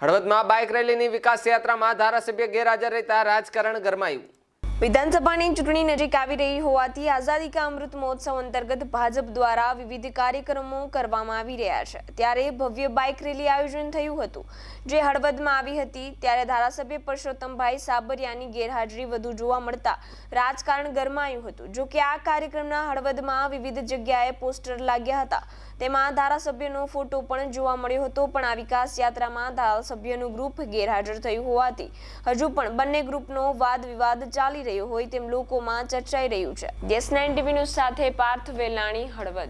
હળવદમાં bike રેલીની વિકાસ યાત્રામાં ધારાસભ્ય ગેરહાજર રહેતા રાજકારણ ગરમાયું વિધાનસભાની ચૂંટણી નજીક આવી રહી હોવાથી આઝાદી કા અમૃત મહોત્સવ અંતર્ગત ભાજપ દ્વારા વિવિધ કાર્યક્રમો કરવામાં આવી રહ્યા છે ત્યારે ભવ્ય બાઇક રેલી આયોજન થયું હતું જે હળવદમાં આવી હતી ત્યારે ધારાસભ્ય પરસોત્તમભાઈ સાબરિયાની ગેરહાજરી વધુ જોવા મળતા રાજકારણ ગરમાયું હતું જો કે આ કાર્યક્રમના હળવદમાં વિવિધ જગ્યાએ પોસ્ટર લાગ્યા હતા તેમાં ધારાસભ્યનો ફોટો પણ જોવા મળ્યો હતો પણ આ વિકાસ યાત્રામાં ધારાસભ્યનું ગ્રુપ ગેરહાજર થયું હોવાથી હજુ પણ બંને ગ્રુપનો વાદ વિવાદ ચાલી રહ્યો હોય તેમ લોકોમાં ચર્ચાઈ રહ્યું છે ગેસ નાઇન ટીવી ન્યૂઝ સાથે પાર્થ વેલાણી હળવદ